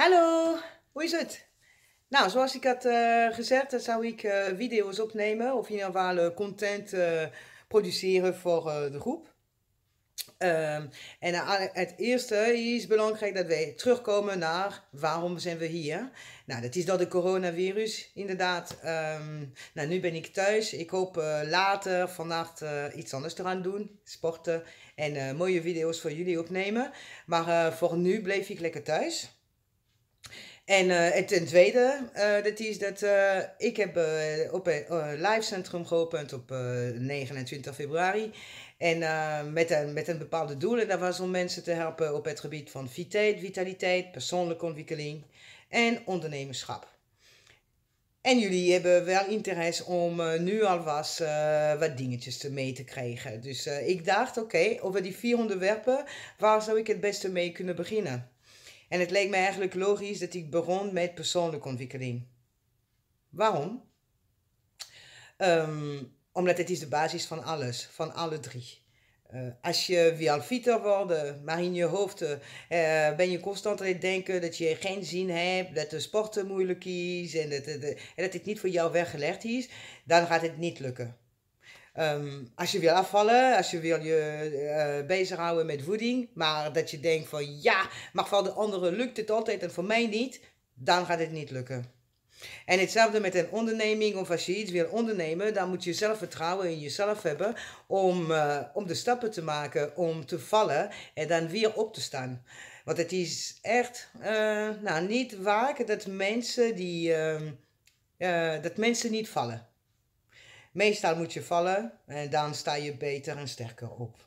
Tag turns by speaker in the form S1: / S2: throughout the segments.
S1: Hallo, hoe is het? Nou, zoals ik had eh, gezegd, zou ik eh, video's opnemen of in ieder geval eh, content produceren voor de groep. Ehm, en het eerste is belangrijk dat wij terugkomen naar waarom zijn we hier. Nou, dat is door de coronavirus inderdaad. Ehm, nou, nu ben ik thuis. Ik hoop later vannacht iets anders te gaan doen. Sporten en mooie video's voor jullie opnemen. Maar voor nu bleef ik lekker thuis. Eh, en, ten tweede, eh, dat is dat eh, ik heb op een livecentrum geopend op 29 februari. En met, een, met een bepaalde doel. En dat was om mensen te helpen op het gebied van viteit, vitaliteit, persoonlijke ontwikkeling en ondernemerschap. En jullie hebben wel interesse om nu alvast wat dingetjes mee te krijgen. Dus ik dacht, oké, over die vier onderwerpen, waar zou ik het beste mee kunnen beginnen? En het leek me eigenlijk logisch dat ik begon met persoonlijke ontwikkeling. Waarom? Ehm, omdat het is de basis van alles, van alle drie. Eh, als je via fitter wordt, eh, maar in je hoofd eh, ben je constant aan het denken dat je geen zin hebt, dat de sporten moeilijk is en dat, en dat het niet voor jou weggelegd is, dan gaat het niet lukken. Ehm, als je wil afvallen, als je wil je bezig eh, bezighouden met voeding, maar dat je denkt van ja, maar voor de anderen lukt het altijd en voor mij niet, dan gaat het niet lukken. En hetzelfde met een onderneming, of als je iets wil ondernemen, dan moet je zelfvertrouwen in jezelf hebben om, eh, om de stappen te maken, om te vallen en dan weer op te staan. Want het is echt eh, nou, niet waar dat mensen, die, ehm, dat mensen niet vallen. Meestal moet je vallen en dan sta je beter en sterker op.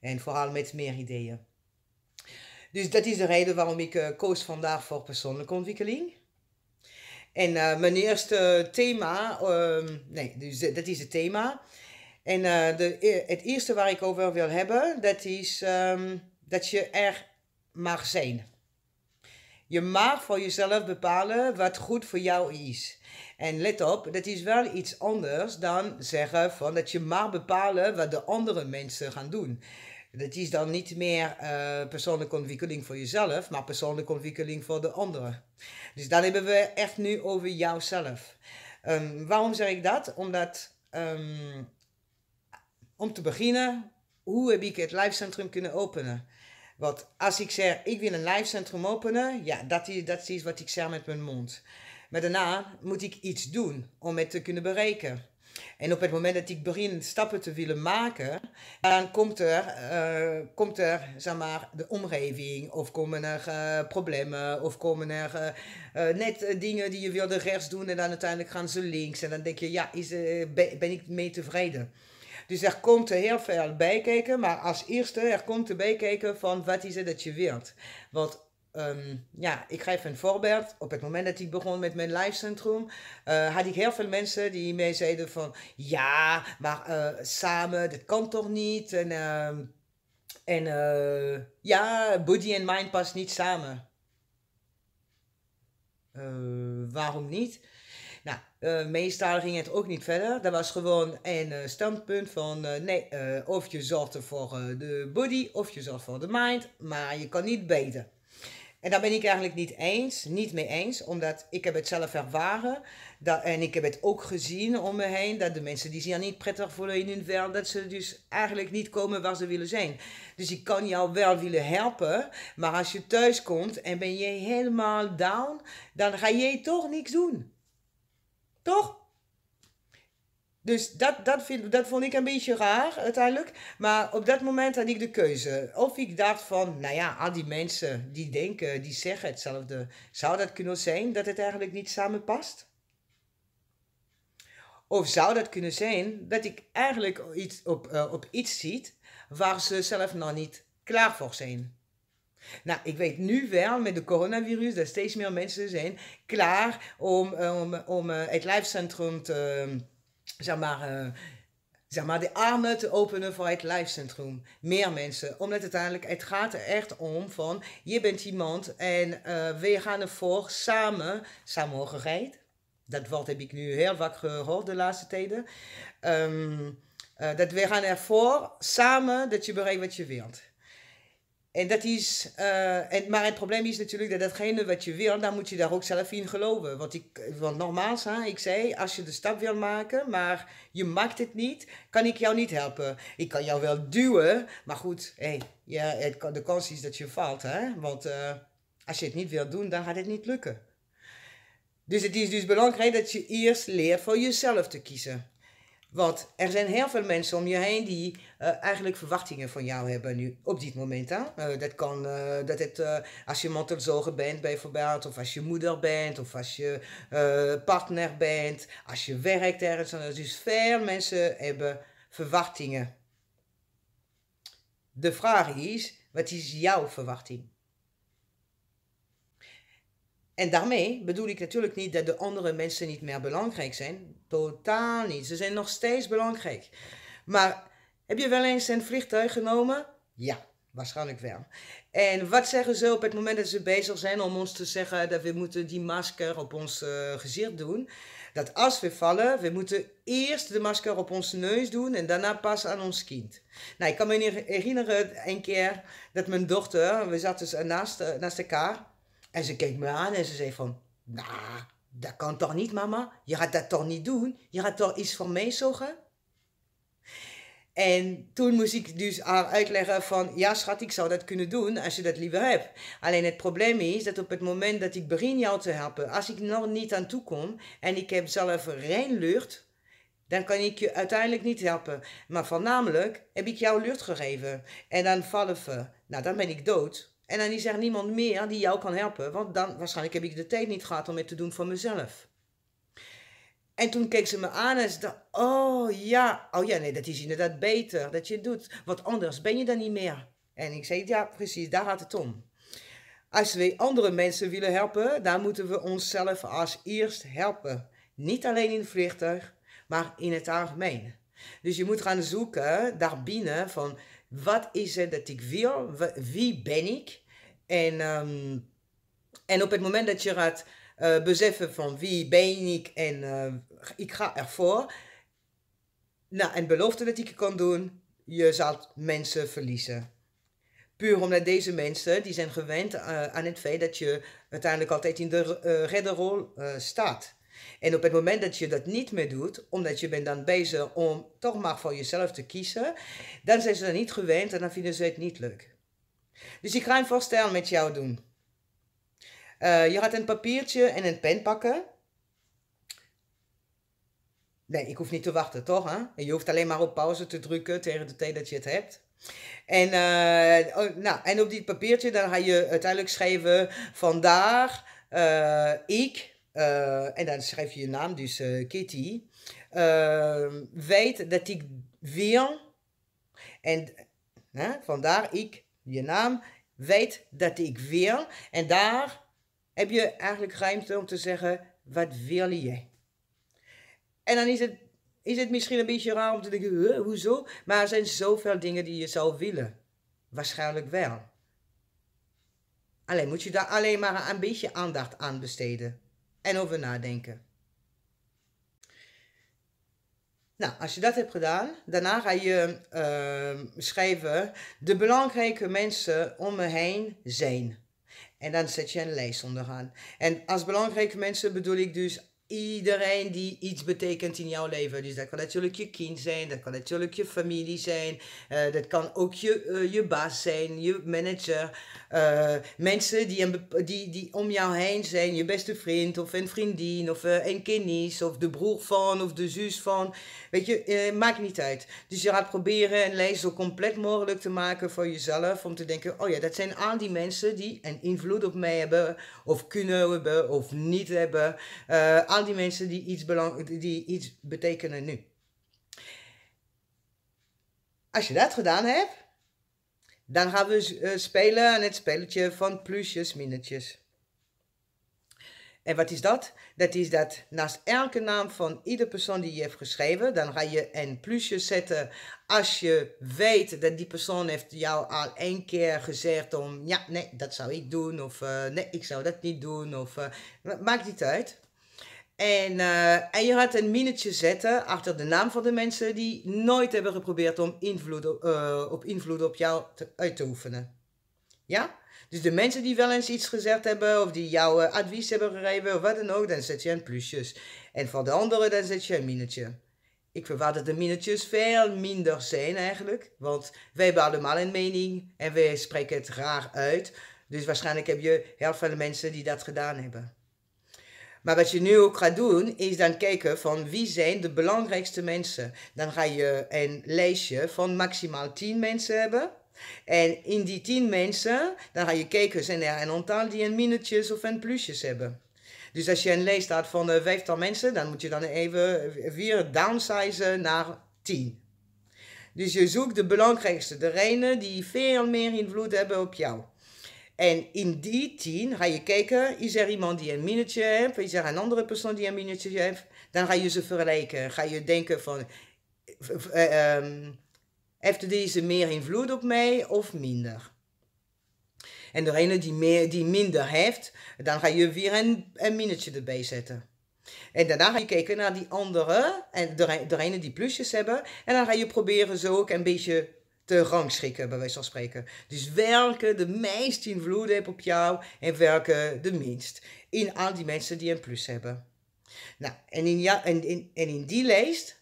S1: En vooral met meer ideeën. Dus dat is de reden waarom ik eh, koos vandaag voor persoonlijke ontwikkeling. En eh, mijn eerste thema, ehm, nee, dus dat is het thema. En eh, de, e, het eerste waar ik over wil hebben, dat is ehm, dat je er mag zijn. Je mag voor jezelf bepalen wat goed voor jou is. En let op, dat is wel iets anders dan zeggen van dat je mag bepalen wat de andere mensen gaan doen. Dat is dan niet meer eh, persoonlijke ontwikkeling voor jezelf, maar persoonlijke ontwikkeling voor de anderen. Dus daar hebben we echt nu over jouzelf. Ehm, waarom zeg ik dat? Omdat, ehm, om te beginnen, hoe heb ik het Life kunnen openen? Want als ik zeg, ik wil een lijfcentrum openen, ja, dat is, dat is wat ik zeg met mijn mond. Maar daarna moet ik iets doen om het te kunnen bereiken. En op het moment dat ik begin stappen te willen maken, dan komt er, eh, komt er zeg maar, de omgeving, of komen er eh, problemen, of komen er eh, net dingen die je wilde rechts doen en dan uiteindelijk gaan ze links. En dan denk je, ja, is, ben ik mee tevreden? Dus er komt heel veel bij kijken, maar als eerste er komt erbij kijken van wat is het dat je wilt. Want ehm, ja, ik geef een voorbeeld. Op het moment dat ik begon met mijn life centrum, eh, had ik heel veel mensen die mij zeiden van ja, maar eh, samen, dat kan toch niet? En, uh, en eh, ja, body en mind past niet samen. waarom niet? Nou, eh, meestal ging het ook niet verder. Dat was gewoon een eh, standpunt van eh, nee, of je zorgt voor de body of je zorgt voor de mind, maar je kan niet beter. En daar ben ik eigenlijk niet eens, niet mee eens, omdat ik heb het zelf ervaren dat, en ik heb het ook gezien om me heen, dat de mensen die zich niet prettig voelen in hun wereld, dat ze dus eigenlijk niet komen waar ze willen zijn. Dus ik kan jou wel willen helpen, maar als je thuis komt en ben je helemaal down, dan ga je toch niks doen. Toch? Dus dat, dat, vind, dat vond ik een beetje raar uiteindelijk. Maar op dat moment had ik de keuze. Of ik dacht van, nou ja, al die mensen die denken, die zeggen hetzelfde. Zou dat kunnen zijn dat het eigenlijk niet samenpast? Of zou dat kunnen zijn dat ik eigenlijk iets op, eh, op iets zie waar ze zelf nog niet klaar voor zijn? Nou, ik weet nu wel met de coronavirus dat steeds meer mensen zijn klaar om, eh, om, om eh, het livecentrum, te, zeg maar, eh, zeg maar, de armen te openen voor het livecentrum. Meer mensen. Omdat uiteindelijk, het gaat er echt om van, je bent iemand en uh, we gaan ervoor samen, samenhorigheid. Dat woord heb ik nu heel vaak gehoord de laatste tijden. Ehm, dat we gaan ervoor samen dat je bereikt wat je wilt. En dat is, eh, en, maar het probleem is natuurlijk dat datgene wat je wil, dan moet je daar ook zelf in geloven. Want, ik, want nogmaals, hè, ik zei, als je de stap wil maken, maar je maakt het niet, kan ik jou niet helpen. Ik kan jou wel duwen, maar goed, hey, ja, het, de kans is dat je valt. Hè? Want eh, als je het niet wil doen, dan gaat het niet lukken. Dus het is dus belangrijk dat je eerst leert voor jezelf te kiezen. Want er zijn heel veel mensen om je heen die eh, eigenlijk verwachtingen van jou hebben nu, op dit moment. Hè? Eh, dat kan uh, dat het, als je mantelzorger bent bijvoorbeeld, of als je moeder bent, of als je partner bent, als je werkt ergens. Dus veel mensen hebben verwachtingen. De vraag is, wat is jouw verwachting? En daarmee bedoel ik natuurlijk niet dat de andere mensen niet meer belangrijk zijn. Totaal niet. Ze zijn nog steeds belangrijk. Maar heb je wel eens een vliegtuig genomen? Ja, waarschijnlijk wel. En wat zeggen ze op het moment dat ze bezig zijn om ons te zeggen dat we moeten die masker op ons uh, gezicht doen? Dat als we vallen, we moeten eerst de masker op ons neus doen en daarna pas aan ons kind. Nou, ik kan me herinneren een keer dat mijn dochter, we zaten dus naast, eh, naast elkaar en ze keek me aan en ze zei van, nou, dat kan toch niet mama? Je gaat dat toch niet doen? Je gaat toch iets van mij zorgen? En toen moest ik dus haar uitleggen van, ja schat, ik zou dat kunnen doen als je dat liever hebt. Alleen het probleem is dat op het moment dat ik begin jou te helpen, als ik nog niet aan toe kom en ik heb zelf geen lucht, dan kan ik je uiteindelijk niet helpen. Maar voornamelijk heb ik jou lucht gegeven en dan vallen we. Nou, dan ben ik dood. En dan is er niemand meer die jou kan helpen, want dan waarschijnlijk heb ik de tijd niet gehad om het te doen voor mezelf. En toen keek ze me aan en ze dacht, oh ja, oh ja, nee, dat is inderdaad beter dat je het doet, want anders ben je dan niet meer. En ik zei, ja, precies, daar gaat het om. Als we andere mensen willen helpen, dan moeten we onszelf als eerst helpen. Niet alleen in het vliegtuig, maar in het algemeen. Dus je moet gaan zoeken daarbinnen van wat is het dat ik wil? Wie ben ik? En, ehm, en op het moment dat je gaat uh, beseffen van wie ben ik en eh, ik ga ervoor. Nou, en belofte dat ik kan doen, je zal mensen verliezen. Puur omdat deze mensen, die zijn gewend eh, aan het feit dat je uiteindelijk altijd in de redderrol staat. En op het moment dat je dat niet meer doet, omdat je bent dan bezig om toch maar voor jezelf te kiezen, dan zijn ze er niet gewend en dan vinden ze het niet leuk. Dus ik ga een voorstel met jou doen. Eh, je gaat een papiertje en een pen pakken. Nee, ik hoef niet te wachten, toch? Hè? je hoeft alleen maar op pauze te drukken tegen de tijd dat je het hebt. En, eh, oh, nou, en op dit papiertje dan ga je uiteindelijk schrijven: vandaag eh, ik eh, en dan schrijf je je naam, dus uh, weet dat ik wil. En vandaar ik, je naam. Weet dat ik wil. En daar heb je eigenlijk ruimte om te zeggen: wat wil je? En dan is het, is het misschien een beetje raar om te denken: hoezo? Maar er zijn zoveel dingen die je zou willen. Waarschijnlijk wel. Alleen moet je daar alleen maar een beetje aandacht aan besteden en over nadenken. Nou, als je dat hebt gedaan, daarna ga je ehm, schrijven de belangrijke mensen om me heen zijn. En dan zet je een lijst onderaan. En als belangrijke mensen bedoel ik dus iedereen die iets betekent in jouw leven. Dus dat kan natuurlijk je kind zijn, dat kan natuurlijk je familie zijn, eh, dat kan ook je, eh, je baas zijn, je manager, eh, mensen die, die, die om jou heen zijn, je beste vriend of een vriendin of een kennis of de broer van of de zus van. Weet je, maakt niet uit. Dus je gaat proberen een lijst zo compleet mogelijk te maken voor jezelf om te denken, oh ja, dat zijn al die mensen die een invloed op mij hebben of kunnen hebben of niet hebben. al die mensen die iets, belang, die iets betekenen nu. Als je dat gedaan hebt, dan gaan we eh, spelen aan het spelletje van plusjes, minnetjes. En wat is dat? Dat is dat naast elke naam van ieder persoon die je hebt geschreven, dan ga je een plusje zetten als je weet dat die persoon heeft jou al één keer gezegd om, ja, nee, dat zou ik doen, of eh, nee, ik zou dat niet doen, of eh, maakt niet uit. En, eh, en je gaat een minnetje zetten achter de naam van de mensen die nooit hebben geprobeerd om invloed op, eh, op invloed op jou te, uit te oefenen. Ja? Dus de mensen die wel eens iets gezegd hebben, of die jouw eh, advies hebben gegeven, of wat dan ook, dan zet je een plusjes. En voor de anderen, dan zet je een minnetje. Ik verwacht dat de minnetjes veel minder zijn eigenlijk, want wij hebben allemaal een mening en wij spreken het raar uit. Dus waarschijnlijk heb je heel veel mensen die dat gedaan hebben. Maar wat je nu ook gaat doen, is dan kijken van wie zijn de belangrijkste mensen. Dan ga je een lijstje van maximaal 10 mensen hebben. En in die 10 mensen, dan ga je kijken, zijn er een aantal die een minnetjes of een plusjes hebben. Dus als je een lijst had van uh, eh, 50 mensen, dan moet je dan even weer downsizen naar 10. Dus je zoekt de belangrijkste, de degene die veel meer invloed hebben op jou. En in die tien ga je kijken, is er iemand die een minnetje heeft, is er een andere persoon die een minnetje heeft. Dan ga je ze vergelijken. Ga je denken van, eh, ehm, heeft deze meer invloed op mij of minder? En degene die, meer, die minder heeft, dan ga je weer een, een minnetje erbij zetten. En daarna ga je kijken naar die andere, en degene die plusjes hebben. En dan ga je proberen zo ook een beetje te rangschikken, bij wijze van spreken. Dus welke de meest invloed heeft op jou en welke de minst. In al die mensen die een plus hebben. Nou, en in, ja, en, in, en in die leest,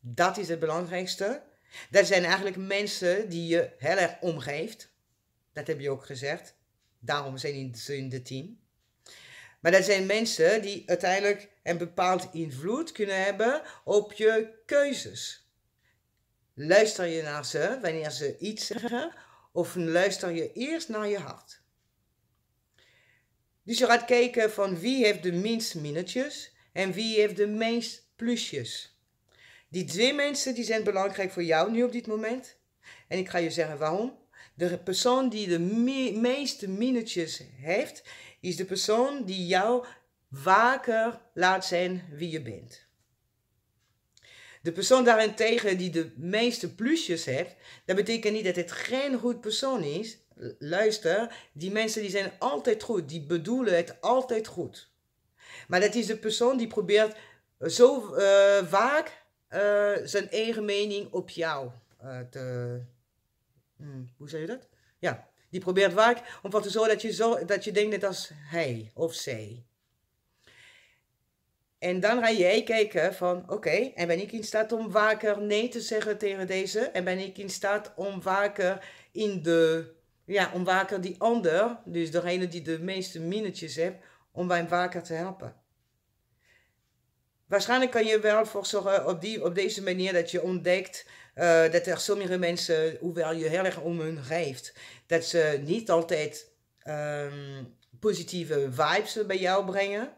S1: dat is het belangrijkste. Dat zijn eigenlijk mensen die je heel erg omgeeft. Dat heb je ook gezegd. Daarom zijn ze dus in de team. Maar dat zijn mensen die uiteindelijk een bepaald invloed kunnen hebben op je keuzes. Luister je naar ze wanneer ze iets zeggen of luister je eerst naar je hart? Dus je gaat kijken van wie heeft de minst minnetjes en wie heeft de meest plusjes. Die twee mensen die zijn belangrijk voor jou nu op dit moment. En ik ga je zeggen waarom. De persoon die de meeste minnetjes heeft, is de persoon die jou vaker laat zijn wie je bent. De persoon daarentegen die de meeste plusjes heeft, dat betekent niet dat het geen goed persoon is. Luister, die mensen die zijn altijd goed, die bedoelen het altijd goed. Maar dat is de persoon die probeert eh, zo eh, vaak eh, zijn eigen mening op jou te. Hmm, hoe zeg je dat? Ja, die probeert vaak om te zorgen dat je, zo, dat je denkt net als hij of zij. En dan ga jij kijken van, oké, en ben ik in staat om vaker nee te zeggen tegen deze? En ben ik in staat om vaker in de, ja, om vaker die ander, dus degene die de meeste minnetjes heeft, om mij vaker te helpen? Waarschijnlijk kan je wel voor zorgen op, die, op deze manier dat je ontdekt eh, dat er sommige mensen, hoewel je heel erg om hun geeft, dat ze niet altijd ehm, positieve vibes bij jou brengen.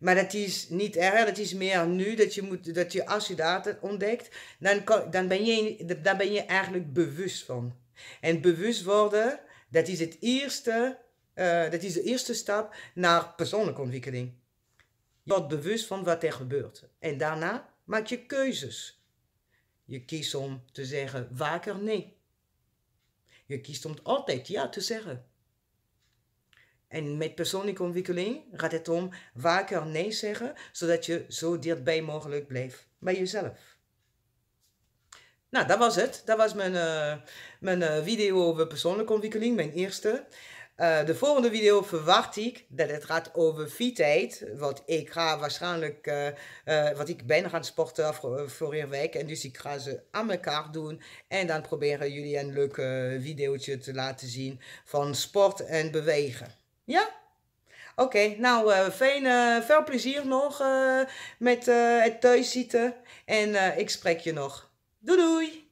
S1: Maar dat is niet erg, dat is meer nu dat je, moet, dat je als je dat ontdekt, dan, dan, ben je, dan ben je eigenlijk bewust van. En bewust worden, dat is, het eerste, eh, dat is de eerste stap naar persoonlijke ontwikkeling. Je wordt bewust van wat er gebeurt. En daarna maak je keuzes. Je kiest om te zeggen vaker nee. Je kiest om altijd ja te zeggen. En met persoonlijke ontwikkeling gaat het om vaker nee zeggen, zodat je zo dichtbij mogelijk blijft bij jezelf. Nou, dat was het. Dat was mijn, eh, mijn eh, video over persoonlijke ontwikkeling, mijn eerste. Eh, de volgende video verwacht ik dat het gaat over fietheid. Want ik ga waarschijnlijk, uh, want ik ben gaan sporten voor een week. En dus ik ga ze aan elkaar doen. En dan proberen jullie een leuk videootje te laten zien van sport en bewegen. Ja? Oké, nou uh, eh, veel, eh, veel, plezier nog eh, met het thuiszitten. En ik spreek je nog. Doei doei!